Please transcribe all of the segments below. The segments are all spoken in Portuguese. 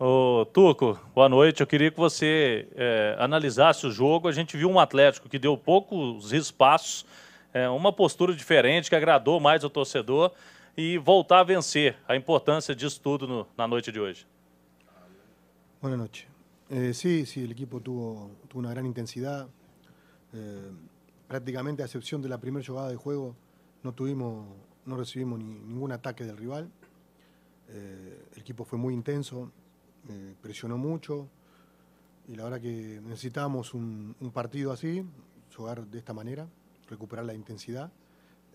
Ô, Tuco, boa noite. Eu queria que você é, analisasse o jogo. A gente viu um Atlético que deu poucos espaços, é, uma postura diferente que agradou mais o torcedor e voltar a vencer. A importância disso tudo no, na noite de hoje. Boa noite. Eh, sí, sí, el equipo tuvo, tuvo grande intensidade. Praticamente Eh, a exceção da primeira jogada de jogo, não tuvimos, no ni, ataque do rival. Eh, equipo foi muito intenso, pressionou presionó mucho y la verdad que necessitamos un, un, partido así, jugar de esta manera, recuperar la intensidad.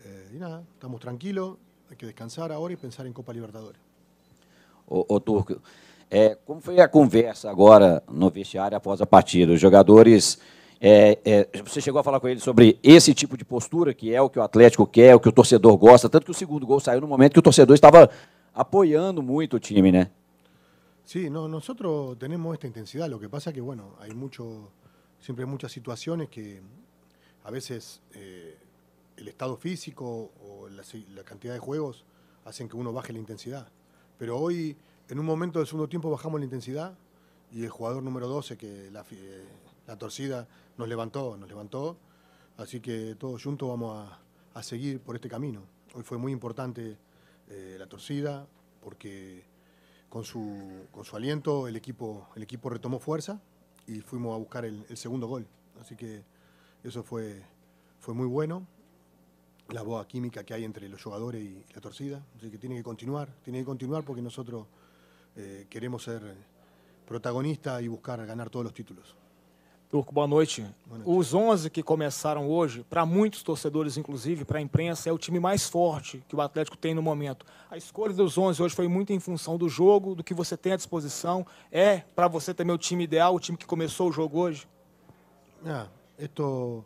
Eh, y nada, estamos tranquilos, hay que descansar agora e pensar em Copa Libertadores. Ô, Turco, é, como foi a conversa agora no vestiário após a partida? Os jogadores. É, é, você chegou a falar com ele sobre esse tipo de postura, que é o que o Atlético quer, o que o torcedor gosta, tanto que o segundo gol saiu no momento que o torcedor estava apoiando muito o time, né? Sí, no, nosotros tenemos esta intensidad, lo que pasa es que, bueno, hay siempre muchas situaciones que a veces eh, el estado físico o la, cantidad de juegos hacen que uno baje la intensidad. Pero hoy, en un momento del segundo tiempo, bajamos la intensidad y el jugador número 12, que la, eh, la torcida nos levantó, nos levantó. Así que todos juntos vamos a, seguir por este camino. Hoy fue muy importante eh, la torcida porque con su, aliento el equipo, el equipo retomó fuerza y fuimos a buscar el, segundo gol. Así que eso fue, fue muy bueno. La boa química que hay entre los jugadores y la torcida. Así que tiene que continuar, tiene que continuar porque nosotros eh, queremos ser protagonistas y buscar ganar todos los títulos. Turco, boa noite. boa noite. Os 11 que começaram hoje, para muitos torcedores, inclusive, para a imprensa, é o time mais forte que o Atlético tem no momento. A escolha dos 11 hoje foi muito em função do jogo, do que você tem à disposição. É, para você também, o time ideal, o time que começou o jogo hoje? Ah, esto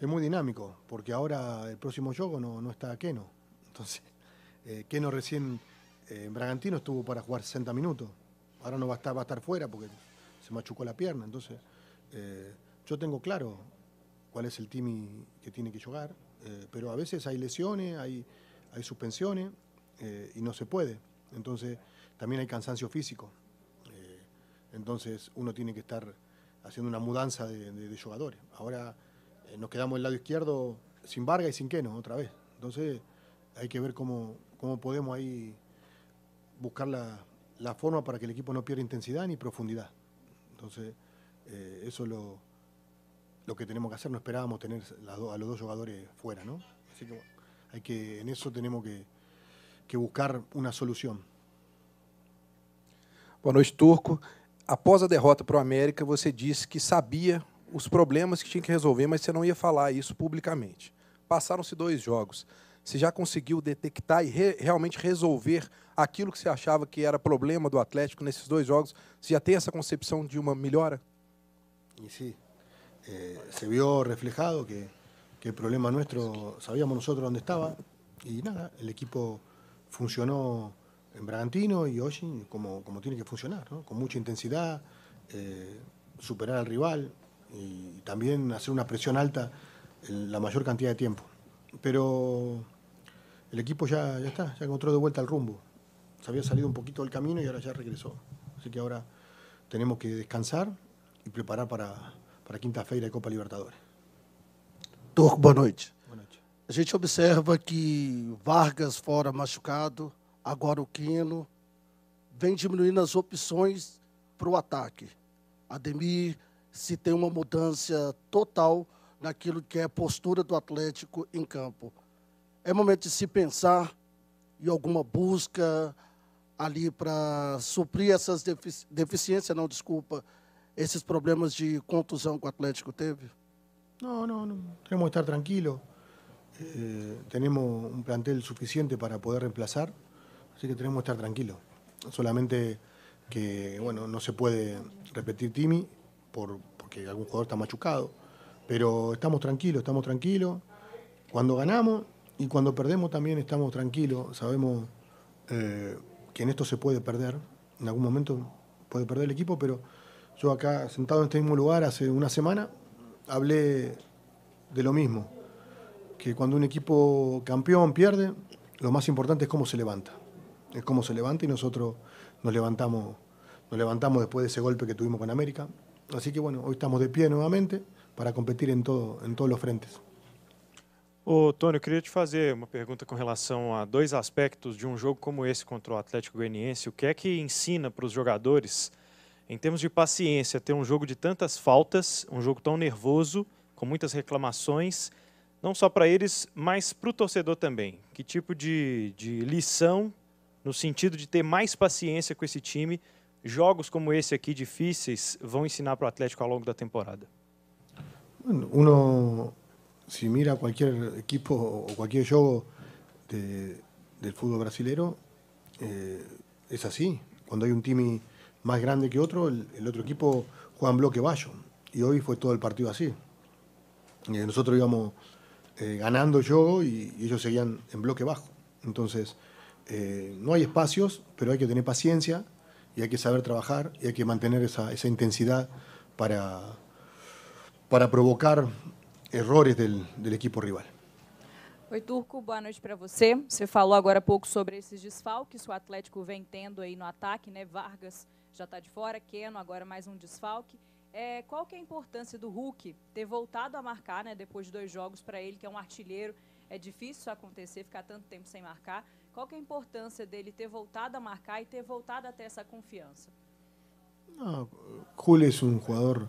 é muito dinâmico, porque agora o próximo jogo não não está Keno. Entonces, eh, Keno recién eh, Bragantino estuvo para jogar 60 minutos. agora não vai estar, vai estar fora porque se machucou a perna Entonces. Eh, yo tengo claro cuál es el team que tiene que jugar, eh, pero a veces hay lesiones, hay, hay suspensiones eh, y no se puede. Entonces también hay cansancio físico. entonces uno tiene que estar haciendo una mudanza de, jugadores. Ahora nos quedamos el lado izquierdo sin Vargas y sin Queno otra vez. Entonces hay que ver cómo, cómo podemos ahí buscar la, la forma para que el equipo no pierda intensidad ni profundidad. Entonces, Eh, eso o lo, lo, que tenemos que hacer. No esperábamos tener os do, a los dos jugadores fuera, ¿no? Así que hay que, en eso tenemos que, que buscar uma solução. Boa noite, Turco. Após a derrota para o América, você disse que sabia os problemas que tinha que resolver, mas você não ia falar isso publicamente. Passaram-se dois jogos. Você já conseguiu detectar e re realmente resolver aquilo que você achava que era problema do Atlético nesses dois jogos? Você já tem essa concepção de uma melhora? Y sí, eh, se vio reflejado que, el problema nuestro, sabíamos nosotros dónde estaba, y nada, el equipo funcionó en Bragantino y hoy como, tiene que funcionar, con mucha intensidad, eh, superar al rival y también hacer una presión alta en la mayor cantidad de tiempo. Pero el equipo ya, ya está, ya encontró de vuelta el rumbo. Se había salido un poquito del camino y ahora ya regresó. Así que ahora tenemos que descansar, e preparar para, para quinta-feira a Copa Libertadores. Turco, boa noite. Boa noite. A gente observa que Vargas fora machucado, agora o Quino, vem diminuindo as opções para o ataque. Ademir, se tem uma mudança total naquilo que é a postura do Atlético em campo. É momento de se pensar em alguma busca ali para suprir essas defici deficiências, não, desculpa, ¿esos problemas de contusión que Atlético teve? no, No, no, tenemos que estar tranquilo. Eh, tenemos un plantel suficiente para poder reemplazar, así que tenemos que estar tranquilos. Solamente que, bueno, no se puede repetir Timi por, porque algún jugador está machucado, pero estamos tranquilos, estamos tranquilos. Cuando ganamos y cuando perdemos también estamos tranquilos, sabemos eh, que en esto se puede perder, en algún momento puede perder el equipo, pero yo acá, sentado en este mismo lugar, hace una semana, hablé de lo mismo, que cuando un equipo campeón pierde, lo más importante es cómo se levanta. Es cómo se levanta y nosotros nos levantamos, nos levantamos después de ese golpe que tuvimos con América. Así que bueno, hoy estamos de pie nuevamente para competir en, todo, en todos los frentes. Ô, Tony, te fazer una pregunta con relación a dos aspectos de un um juego como esse contra el Atlético Goianiense. O que é que ensina para los jugadores... em termos de paciência, ter um jogo de tantas faltas, um jogo tão nervoso, com muitas reclamações, não só para eles, mas para o torcedor também. Que tipo de, de lição no sentido de ter mais paciência com esse time? Jogos como esse aqui, difíceis, vão ensinar para o Atlético ao longo da temporada? Bueno, uno, si mira cualquier equipo o cualquier juego de, del fútbol brasileño, eh, es así. Cuando hay un time más grande que otro, el, otro equipo juega en bloque bajo. Y hoy fue todo el partido así. Eh, nosotros íbamos eh, ganando yo y, ellos seguían en bloque bajo. Entonces, eh, no hay espacios, pero hay que tener paciencia y hay que saber trabajar y hay que mantener esa, intensidad para, para provocar errores del, equipo rival. Oi, Turco, boa para você. Você falou ahora poco sobre esses desfalques que o Atlético vem tendo aí no ataque, né? Vargas já está de fora, Keno agora mais um desfalque. É, qual que é a importância do Hulk ter voltado a marcar, né, depois de dois jogos para ele, que é um artilheiro, é difícil acontecer, ficar tanto tempo sem marcar. Qual que é a importância dele ter voltado a marcar e ter voltado a ter essa confiança? Julio es un jugador,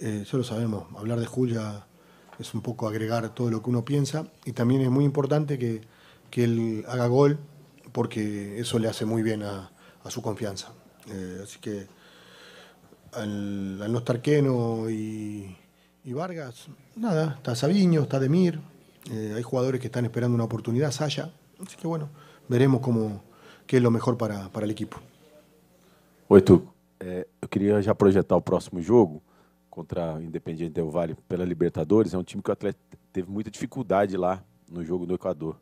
eh, ya lo sabemos, hablar de Julio es un poco agregar todo lo que uno piensa y también es muy importante que, que él haga gol porque eso le hace muy bien a, a su confianza. Eh, así que al, al, no estar Keno y, y Vargas, nada, está Sabiño, está Demir, eh, hay jugadores que están esperando una oportunidad, Saya, así que bueno, veremos cómo, qué é o melhor para, para o equipo. Oi, Tuco. É, eu queria já projetar o próximo jogo contra o Independiente Del Valle pela Libertadores. É um time que o Atlético teve muita dificuldade lá no jogo do Equador.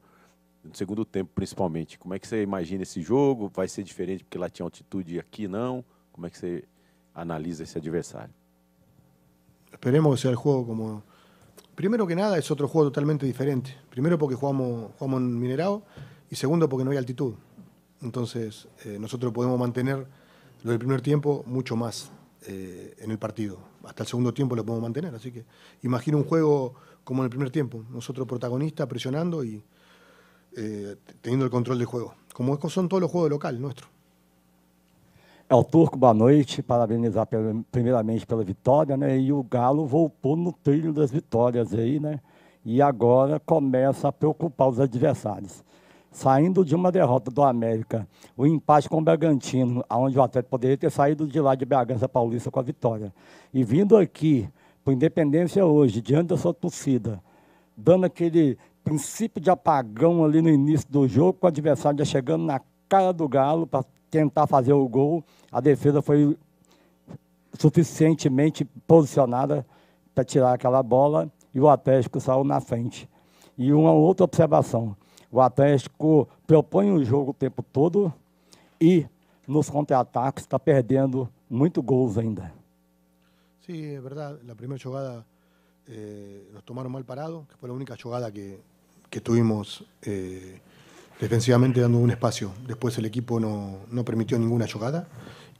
no segundo tiempo principalmente. ¿cómo es que se imagina juego? ¿Va a ser diferente porque la tiene altitud y e aquí no? ¿Cómo es que se analiza ese adversario? Esperemos que sea el juego como... Primero que nada es otro juego totalmente diferente. Primero porque jugamos, en Minerao y segundo porque no hay altitud. Entonces eh, nosotros podemos mantener lo del primer tiempo mucho más eh, en el partido. Hasta el segundo tiempo lo podemos mantener. Así que imagino un juego como en el primer tiempo. Nosotros protagonistas, presionando y, eh, teniendo el control del juego, como son todos los juegos local nuestros. É o Turco, boa noite. Parabenizar pelo, primeiramente pela vitória, né? E o Galo voltou no trilho das vitórias aí, né? E agora começa a preocupar os adversários. Saindo de uma derrota do América, o empate com o Bergantino, onde o Atlético poderia ter saído de lá de Bragança Paulista com a vitória. E vindo aqui, por Independência hoje, diante da sua torcida, dando aquele princípio de apagão ali no início do jogo, com o adversário já chegando na cara do Galo para tentar fazer o gol. A defesa foi suficientemente posicionada para tirar aquela bola e o Atlético saiu na frente. E uma outra observação: o Atlético propõe o jogo o tempo todo e nos contra-ataques está perdendo muito gols ainda. Sim, é verdade. A primeira jogada eh, nos tomaram mal parado, que foi a única jogada que, que estuvimos eh, defensivamente dando un espacio. Después el equipo no, permitió ninguna jugada.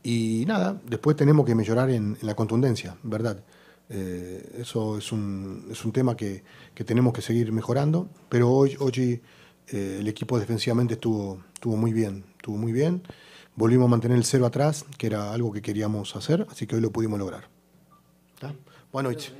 Y nada, después tenemos que mejorar en, la contundencia, ¿verdad? Eh, eso es un, tema que, tenemos que seguir mejorando, pero hoy, hoy eh, el equipo defensivamente estuvo, estuvo muy bien, estuvo muy bien. Volvimos a mantener el cero atrás, que era algo que queríamos hacer, así que hoy lo pudimos lograr. Buenas noches.